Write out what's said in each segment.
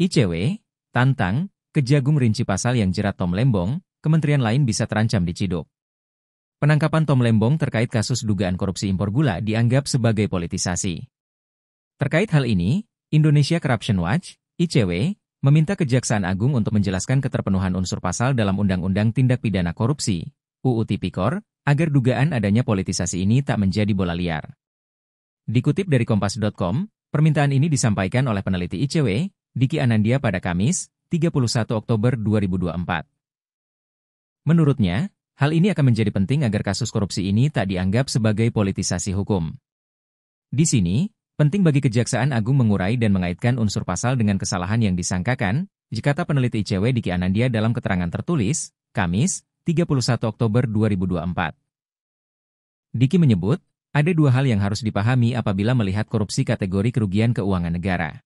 ICW, tantang, Kejagung rinci pasal yang jerat Tom Lembong, kementerian lain bisa terancam diciduk. Penangkapan Tom Lembong terkait kasus dugaan korupsi impor gula dianggap sebagai politisasi. Terkait hal ini, Indonesia Corruption Watch, ICW, meminta Kejaksaan Agung untuk menjelaskan keterpenuhan unsur pasal dalam Undang-Undang Tindak Pidana Korupsi, UU Tipikor, agar dugaan adanya politisasi ini tak menjadi bola liar. Dikutip dari Kompas.com, permintaan ini disampaikan oleh peneliti ICW, Diki Anandia pada Kamis, 31 Oktober 2024. Menurutnya, hal ini akan menjadi penting agar kasus korupsi ini tak dianggap sebagai politisasi hukum. Di sini, Penting bagi Kejaksaan Agung mengurai dan mengaitkan unsur pasal dengan kesalahan yang disangkakan, jika peneliti ICW Diki Anandia dalam keterangan tertulis, Kamis, 31 Oktober 2024. Diki menyebut, ada dua hal yang harus dipahami apabila melihat korupsi kategori kerugian keuangan negara.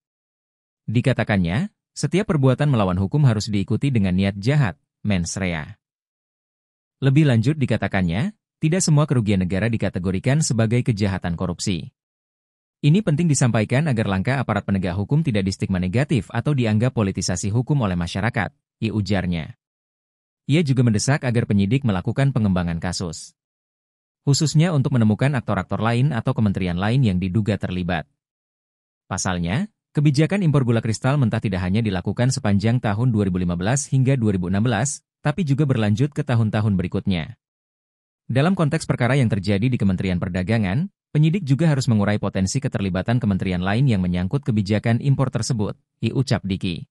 Dikatakannya, setiap perbuatan melawan hukum harus diikuti dengan niat jahat, mens rea. Lebih lanjut dikatakannya, tidak semua kerugian negara dikategorikan sebagai kejahatan korupsi. Ini penting disampaikan agar langkah aparat penegak hukum tidak distigma negatif atau dianggap politisasi hukum oleh masyarakat, ia ujarnya. Ia juga mendesak agar penyidik melakukan pengembangan kasus. Khususnya untuk menemukan aktor-aktor lain atau kementerian lain yang diduga terlibat. Pasalnya, kebijakan impor gula kristal mentah tidak hanya dilakukan sepanjang tahun 2015 hingga 2016, tapi juga berlanjut ke tahun-tahun berikutnya. Dalam konteks perkara yang terjadi di Kementerian Perdagangan, Penyidik juga harus mengurai potensi keterlibatan kementerian lain yang menyangkut kebijakan impor tersebut, I ucap Diki.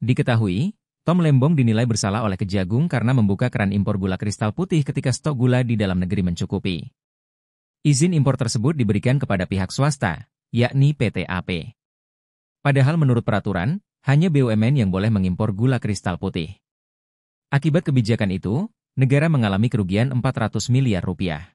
Diketahui, Tom Lembong dinilai bersalah oleh Kejagung karena membuka keran impor gula kristal putih ketika stok gula di dalam negeri mencukupi. Izin impor tersebut diberikan kepada pihak swasta, yakni PT AP. Padahal menurut peraturan, hanya BUMN yang boleh mengimpor gula kristal putih. Akibat kebijakan itu, negara mengalami kerugian 400 miliar rupiah.